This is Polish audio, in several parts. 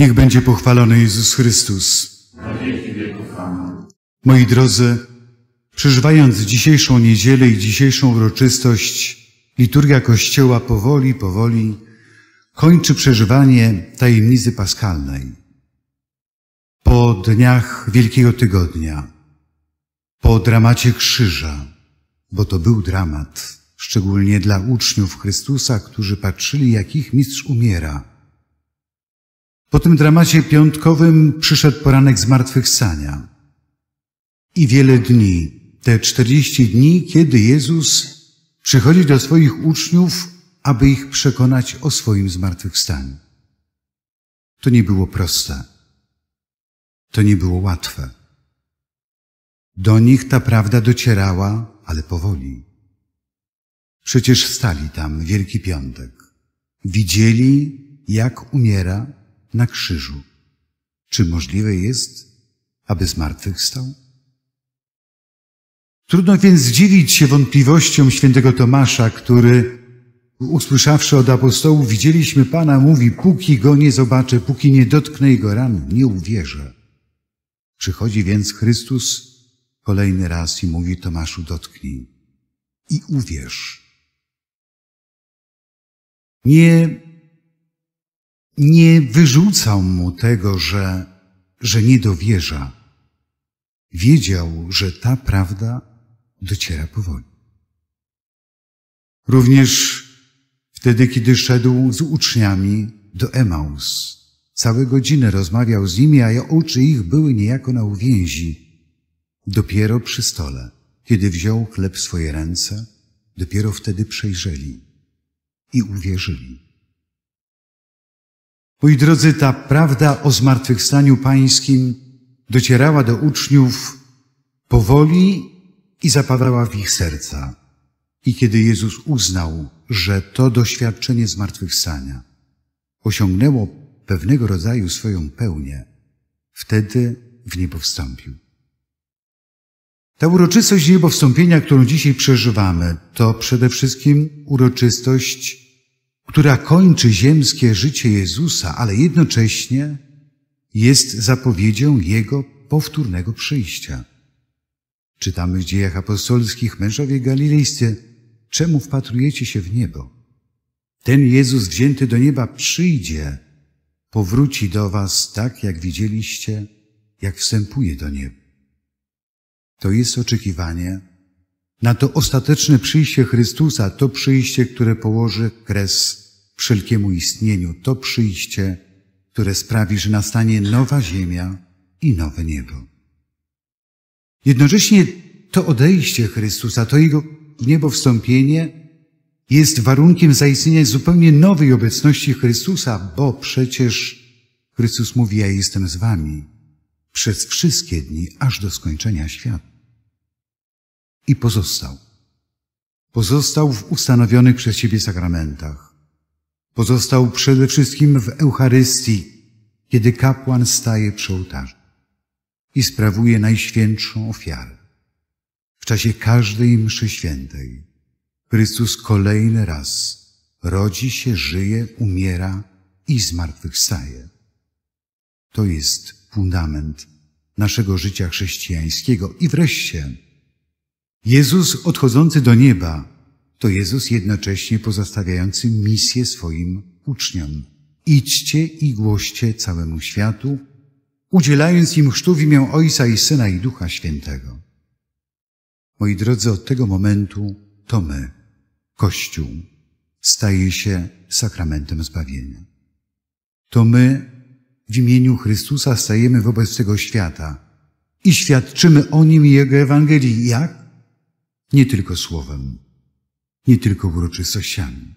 Niech będzie pochwalony Jezus Chrystus. Na wieki wieków. Moi drodzy, przeżywając dzisiejszą niedzielę i dzisiejszą uroczystość, liturgia Kościoła powoli, powoli kończy przeżywanie tajemnicy paskalnej. Po dniach Wielkiego Tygodnia, po dramacie krzyża, bo to był dramat, szczególnie dla uczniów Chrystusa, którzy patrzyli, jak ich mistrz umiera – po tym dramacie piątkowym przyszedł poranek zmartwychwstania. I wiele dni, te czterdzieści dni, kiedy Jezus przychodzi do swoich uczniów, aby ich przekonać o swoim zmartwychwstaniu. To nie było proste. To nie było łatwe. Do nich ta prawda docierała, ale powoli. Przecież stali tam Wielki Piątek. Widzieli, jak umiera na krzyżu. Czy możliwe jest, aby zmartwychwstał? Trudno więc dziwić się wątpliwością świętego Tomasza, który usłyszawszy od Apostołu, widzieliśmy Pana, mówi, póki Go nie zobaczę, póki nie dotknę Jego ran, nie uwierzę. Przychodzi więc Chrystus kolejny raz i mówi Tomaszu, dotknij i uwierz. Nie nie wyrzucał mu tego, że, że nie dowierza. Wiedział, że ta prawda dociera powoli. Również wtedy, kiedy szedł z uczniami do Emaus. Całe godziny rozmawiał z nimi, a oczy ich były niejako na uwięzi. Dopiero przy stole, kiedy wziął chleb w swoje ręce, dopiero wtedy przejrzeli i uwierzyli. Moi drodzy, ta prawda o zmartwychwstaniu pańskim docierała do uczniów powoli i zapadała w ich serca. I kiedy Jezus uznał, że to doświadczenie zmartwychwstania osiągnęło pewnego rodzaju swoją pełnię, wtedy w niebo wstąpił. Ta uroczystość niebowstąpienia, którą dzisiaj przeżywamy, to przede wszystkim uroczystość która kończy ziemskie życie Jezusa, ale jednocześnie jest zapowiedzią Jego powtórnego przyjścia. Czytamy w dziejach apostolskich mężowie galilejscy, czemu wpatrujecie się w niebo? Ten Jezus wzięty do nieba przyjdzie, powróci do was tak, jak widzieliście, jak wstępuje do nieba. To jest oczekiwanie, na to ostateczne przyjście Chrystusa, to przyjście, które położy kres wszelkiemu istnieniu, to przyjście, które sprawi, że nastanie nowa ziemia i nowe niebo. Jednocześnie to odejście Chrystusa, to Jego w niebo wstąpienie jest warunkiem zaistnienia zupełnie nowej obecności Chrystusa, bo przecież Chrystus mówi, ja jestem z wami przez wszystkie dni, aż do skończenia świata i pozostał. Pozostał w ustanowionych przez siebie sakramentach. Pozostał przede wszystkim w Eucharystii, kiedy kapłan staje przy ołtarzu i sprawuje najświętszą ofiarę. W czasie każdej mszy świętej Chrystus kolejny raz rodzi się, żyje, umiera i zmartwychwstaje. To jest fundament naszego życia chrześcijańskiego i wreszcie Jezus odchodzący do nieba to Jezus jednocześnie pozostawiający misję swoim uczniom. Idźcie i głoście całemu światu, udzielając im chrztu w imię Ojca i Syna i Ducha Świętego. Moi drodzy, od tego momentu to my, Kościół, staje się sakramentem zbawienia. To my w imieniu Chrystusa stajemy wobec tego świata i świadczymy o Nim i Jego Ewangelii. Jak? Nie tylko słowem, nie tylko uroczystościami,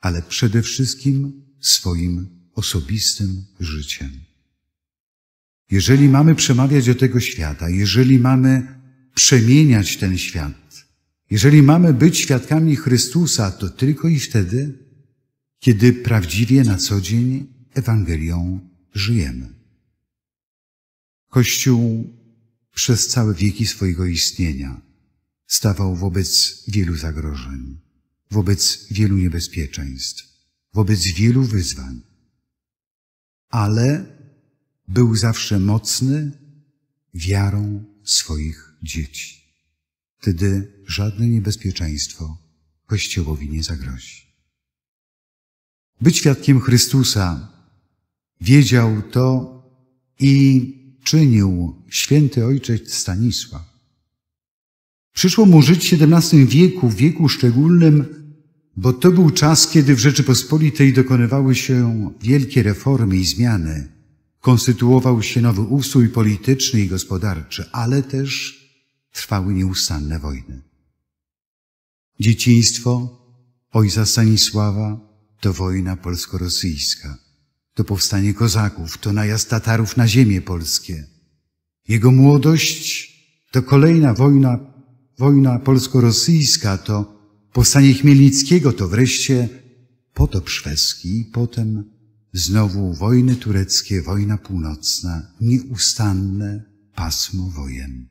ale przede wszystkim swoim osobistym życiem. Jeżeli mamy przemawiać do tego świata, jeżeli mamy przemieniać ten świat, jeżeli mamy być świadkami Chrystusa, to tylko i wtedy, kiedy prawdziwie na co dzień Ewangelią żyjemy. Kościół przez całe wieki swojego istnienia stawał wobec wielu zagrożeń, wobec wielu niebezpieczeństw, wobec wielu wyzwań. Ale był zawsze mocny wiarą swoich dzieci. Wtedy żadne niebezpieczeństwo Kościołowi nie zagrozi. Być świadkiem Chrystusa wiedział to i czynił święty ojciec Stanisław. Przyszło mu żyć w XVII wieku, wieku szczególnym, bo to był czas, kiedy w Rzeczypospolitej dokonywały się wielkie reformy i zmiany. Konstytuował się nowy ustrój polityczny i gospodarczy, ale też trwały nieustanne wojny. Dzieciństwo ojca Stanisława to wojna polsko-rosyjska, to powstanie kozaków, to najazd Tatarów na ziemię polskie. Jego młodość to kolejna wojna wojna polsko-rosyjska, to powstanie Chmielnickiego, to wreszcie potop szwedzki, potem znowu wojny tureckie, wojna północna, nieustanne pasmo wojen.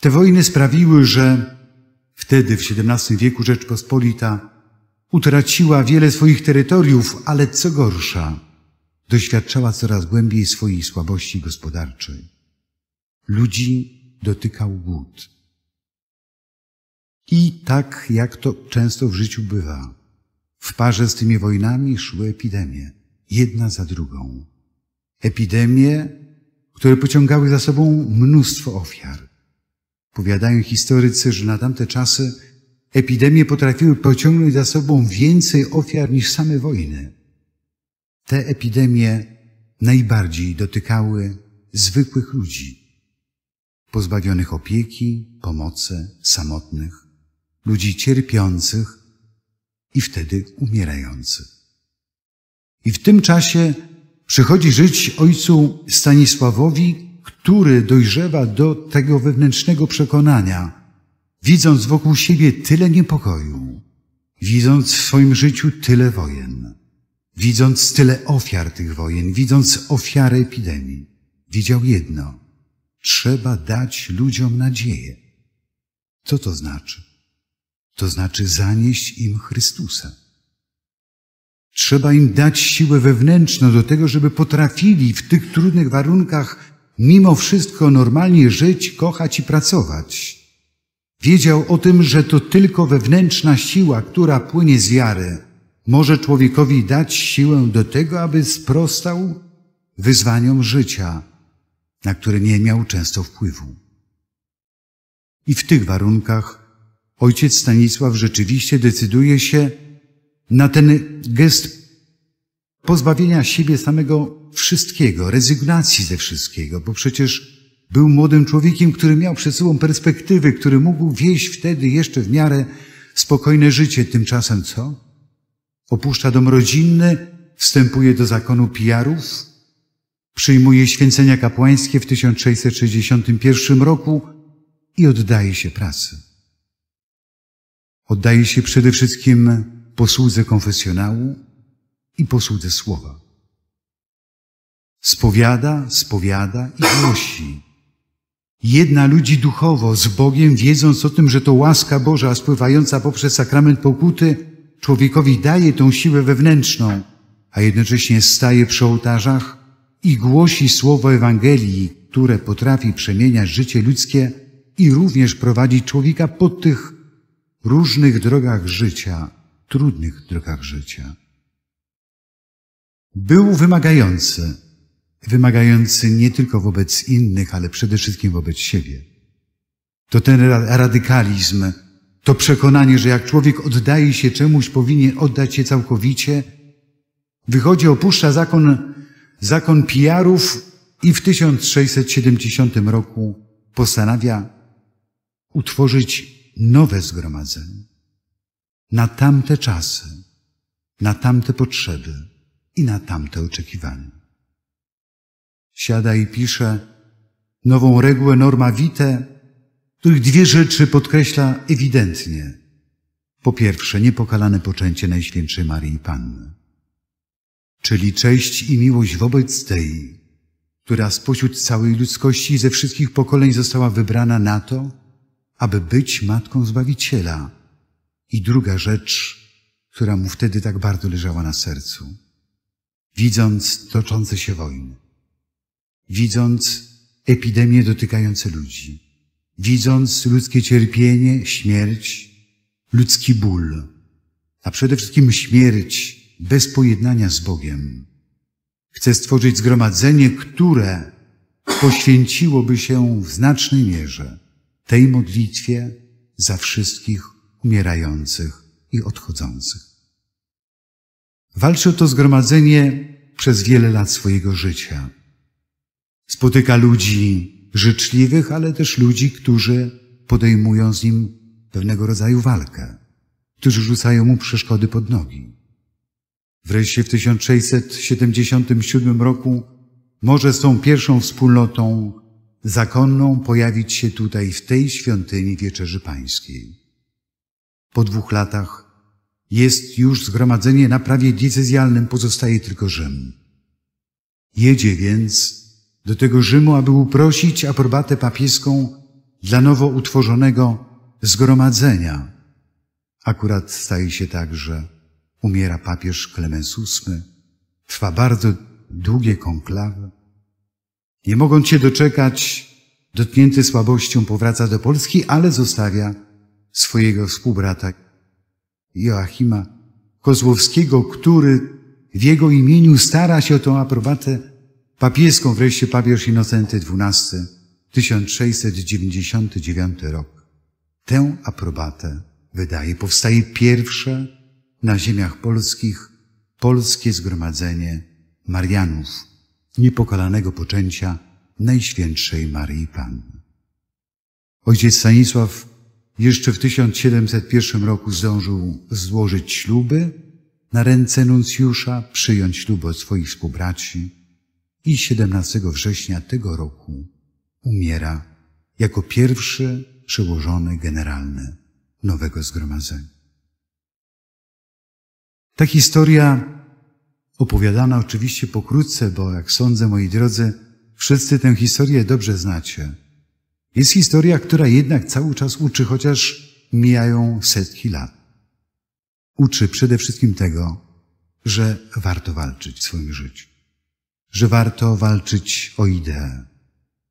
Te wojny sprawiły, że wtedy w XVII wieku Rzeczpospolita utraciła wiele swoich terytoriów, ale co gorsza, doświadczała coraz głębiej swojej słabości gospodarczej. Ludzi dotykał głód. I tak, jak to często w życiu bywa, w parze z tymi wojnami szły epidemie, jedna za drugą. Epidemie, które pociągały za sobą mnóstwo ofiar. Powiadają historycy, że na tamte czasy epidemie potrafiły pociągnąć za sobą więcej ofiar niż same wojny. Te epidemie najbardziej dotykały zwykłych ludzi, pozbawionych opieki, pomocy, samotnych ludzi cierpiących i wtedy umierających. I w tym czasie przychodzi żyć ojcu Stanisławowi, który dojrzewa do tego wewnętrznego przekonania, widząc wokół siebie tyle niepokoju, widząc w swoim życiu tyle wojen, widząc tyle ofiar tych wojen, widząc ofiary epidemii, widział jedno. Trzeba dać ludziom nadzieję. Co to znaczy? to znaczy zanieść im Chrystusa. Trzeba im dać siłę wewnętrzną do tego, żeby potrafili w tych trudnych warunkach mimo wszystko normalnie żyć, kochać i pracować. Wiedział o tym, że to tylko wewnętrzna siła, która płynie z wiary, może człowiekowi dać siłę do tego, aby sprostał wyzwaniom życia, na które nie miał często wpływu. I w tych warunkach ojciec Stanisław rzeczywiście decyduje się na ten gest pozbawienia siebie samego wszystkiego, rezygnacji ze wszystkiego, bo przecież był młodym człowiekiem, który miał przed sobą perspektywy, który mógł wieść wtedy jeszcze w miarę spokojne życie. Tymczasem co? Opuszcza dom rodzinny, wstępuje do zakonu pijarów, przyjmuje święcenia kapłańskie w 1661 roku i oddaje się pracy. Oddaje się przede wszystkim posłudze konfesjonału i posłudze słowa. Spowiada, spowiada i głosi. Jedna ludzi duchowo z Bogiem, wiedząc o tym, że to łaska Boża spływająca poprzez sakrament pokuty człowiekowi daje tą siłę wewnętrzną, a jednocześnie staje przy ołtarzach i głosi słowo Ewangelii, które potrafi przemieniać życie ludzkie i również prowadzić człowieka po tych różnych drogach życia, trudnych drogach życia. Był wymagający, wymagający nie tylko wobec innych, ale przede wszystkim wobec siebie. To ten radykalizm, to przekonanie, że jak człowiek oddaje się czemuś, powinien oddać się całkowicie, wychodzi, opuszcza zakon, zakon pijarów i w 1670 roku postanawia utworzyć nowe zgromadzenie na tamte czasy, na tamte potrzeby i na tamte oczekiwania. Siada i pisze nową regułę norma vitae, których dwie rzeczy podkreśla ewidentnie. Po pierwsze, niepokalane poczęcie Najświętszej Marii Panny, czyli cześć i miłość wobec tej, która spośród całej ludzkości i ze wszystkich pokoleń została wybrana na to, aby być matką Zbawiciela. I druga rzecz, która mu wtedy tak bardzo leżała na sercu. Widząc toczące się wojny, widząc epidemie dotykające ludzi, widząc ludzkie cierpienie, śmierć, ludzki ból, a przede wszystkim śmierć bez pojednania z Bogiem. Chce stworzyć zgromadzenie, które poświęciłoby się w znacznej mierze tej modlitwie za wszystkich umierających i odchodzących. Walczy to zgromadzenie przez wiele lat swojego życia. Spotyka ludzi życzliwych, ale też ludzi, którzy podejmują z nim pewnego rodzaju walkę, którzy rzucają mu przeszkody pod nogi. Wreszcie w 1677 roku może z tą pierwszą wspólnotą zakonną pojawić się tutaj w tej świątyni Wieczerzy Pańskiej. Po dwóch latach jest już zgromadzenie na prawie diecezjalnym, pozostaje tylko Rzym. Jedzie więc do tego Rzymu, aby uprosić aprobatę papieską dla nowo utworzonego zgromadzenia. Akurat staje się tak, że umiera papież Klemens VIII, trwa bardzo długie konklawy, nie mogąc się doczekać, dotknięty słabością powraca do Polski, ale zostawia swojego współbrata Joachima Kozłowskiego, który w jego imieniu stara się o tą aprobatę papieską. Wreszcie papież Inocenty XII, 1699 rok. Tę aprobatę wydaje. Powstaje pierwsze na ziemiach polskich polskie zgromadzenie Marianów niepokalanego poczęcia Najświętszej Maryi Panny. Ojciec Stanisław jeszcze w 1701 roku zdążył złożyć śluby na ręce nuncjusza, przyjąć ślub od swoich współbraci i 17 września tego roku umiera jako pierwszy przełożony generalny nowego zgromadzenia. Ta historia Opowiadana oczywiście pokrótce, bo jak sądzę, moi drodzy, wszyscy tę historię dobrze znacie. Jest historia, która jednak cały czas uczy, chociaż mijają setki lat. Uczy przede wszystkim tego, że warto walczyć w swoim życiu, że warto walczyć o ideę,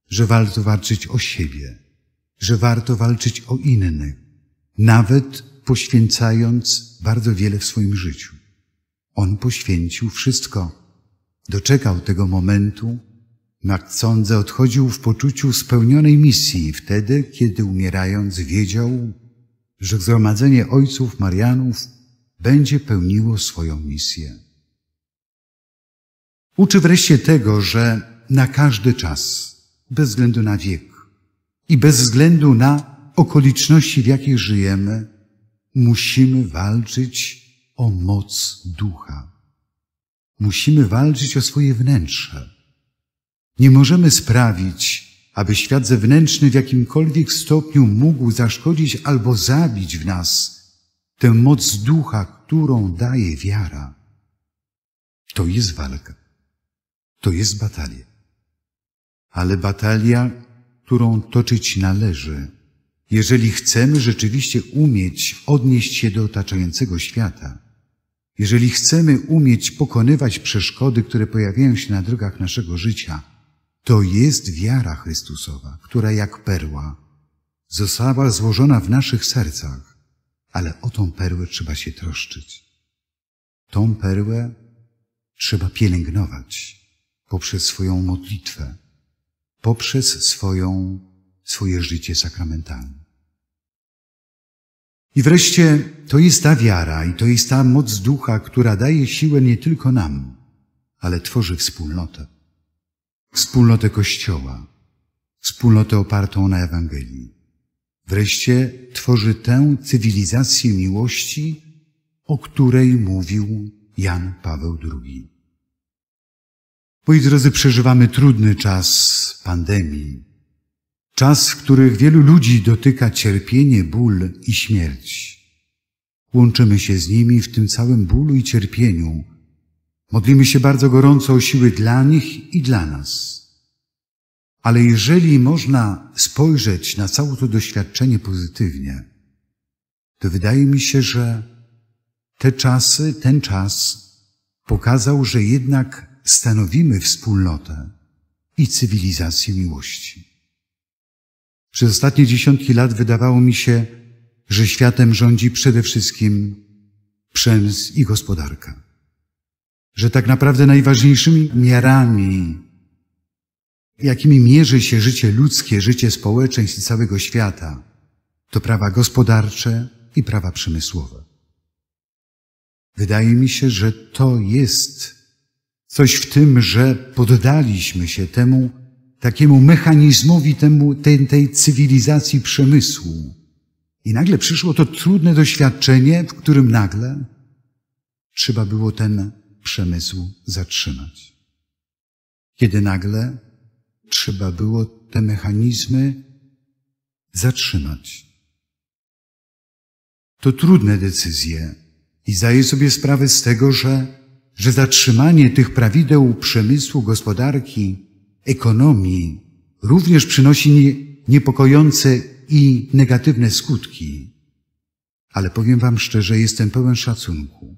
że warto walczyć o siebie, że warto walczyć o innych, nawet poświęcając bardzo wiele w swoim życiu. On poświęcił wszystko. Doczekał tego momentu. Nadcądze odchodził w poczuciu spełnionej misji wtedy, kiedy umierając wiedział, że zgromadzenie ojców Marianów będzie pełniło swoją misję. Uczy wreszcie tego, że na każdy czas, bez względu na wiek i bez względu na okoliczności, w jakich żyjemy, musimy walczyć o moc ducha. Musimy walczyć o swoje wnętrze. Nie możemy sprawić, aby świat zewnętrzny w jakimkolwiek stopniu mógł zaszkodzić albo zabić w nas tę moc ducha, którą daje wiara. To jest walka. To jest batalia. Ale batalia, którą toczyć należy, jeżeli chcemy rzeczywiście umieć odnieść się do otaczającego świata. Jeżeli chcemy umieć pokonywać przeszkody, które pojawiają się na drogach naszego życia, to jest wiara Chrystusowa, która jak perła została złożona w naszych sercach, ale o tą perłę trzeba się troszczyć. Tą perłę trzeba pielęgnować poprzez swoją modlitwę, poprzez swoją, swoje życie sakramentalne. I wreszcie to jest ta wiara i to jest ta moc ducha, która daje siłę nie tylko nam, ale tworzy wspólnotę. Wspólnotę Kościoła, wspólnotę opartą na Ewangelii. Wreszcie tworzy tę cywilizację miłości, o której mówił Jan Paweł II. Moi drodzy, przeżywamy trudny czas pandemii, Czas, w których wielu ludzi dotyka cierpienie, ból i śmierć. Łączymy się z nimi w tym całym bólu i cierpieniu. Modlimy się bardzo gorąco o siły dla nich i dla nas. Ale jeżeli można spojrzeć na całe to doświadczenie pozytywnie, to wydaje mi się, że te czasy, ten czas pokazał, że jednak stanowimy wspólnotę i cywilizację miłości. Przez ostatnie dziesiątki lat wydawało mi się, że światem rządzi przede wszystkim przemysł i gospodarka. Że tak naprawdę najważniejszymi miarami, jakimi mierzy się życie ludzkie, życie społeczeństw i całego świata, to prawa gospodarcze i prawa przemysłowe. Wydaje mi się, że to jest coś w tym, że poddaliśmy się temu takiemu mechanizmowi temu, tej, tej cywilizacji przemysłu. I nagle przyszło to trudne doświadczenie, w którym nagle trzeba było ten przemysł zatrzymać. Kiedy nagle trzeba było te mechanizmy zatrzymać. To trudne decyzje i zdaję sobie sprawę z tego, że, że zatrzymanie tych prawideł przemysłu, gospodarki, ekonomii również przynosi niepokojące i negatywne skutki. Ale powiem Wam szczerze, jestem pełen szacunku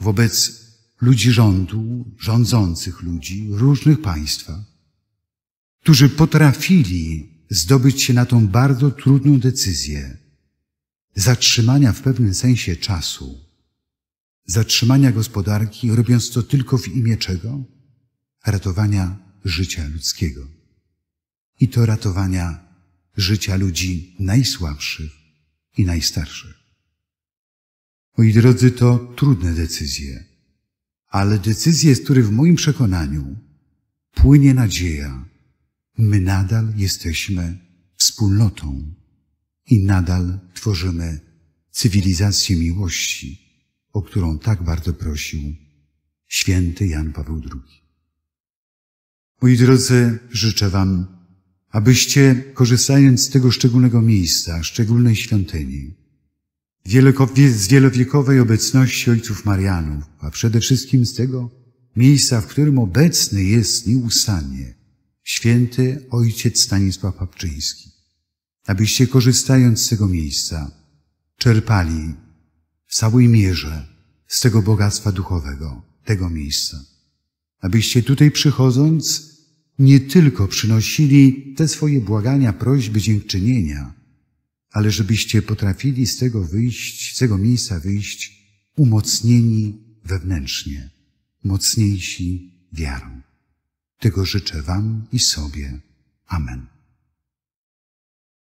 wobec ludzi rządu, rządzących ludzi różnych państwa, którzy potrafili zdobyć się na tą bardzo trudną decyzję zatrzymania w pewnym sensie czasu, zatrzymania gospodarki, robiąc to tylko w imię czego? Ratowania życia ludzkiego. I to ratowania życia ludzi najsłabszych i najstarszych. Moi drodzy, to trudne decyzje, ale decyzje, z których w moim przekonaniu płynie nadzieja. My nadal jesteśmy wspólnotą i nadal tworzymy cywilizację miłości, o którą tak bardzo prosił święty Jan Paweł II. Moi drodzy, życzę Wam, abyście, korzystając z tego szczególnego miejsca, szczególnej świątyni, z wielowiekowej obecności ojców Marianów, a przede wszystkim z tego miejsca, w którym obecny jest nieustannie święty ojciec Stanisław Papczyński, abyście korzystając z tego miejsca czerpali w całej mierze z tego bogactwa duchowego, tego miejsca. Abyście tutaj przychodząc nie tylko przynosili te swoje błagania, prośby dziękczynienia, ale żebyście potrafili z tego wyjść, z tego miejsca wyjść umocnieni wewnętrznie, mocniejsi wiarą. Tego życzę Wam i sobie. Amen.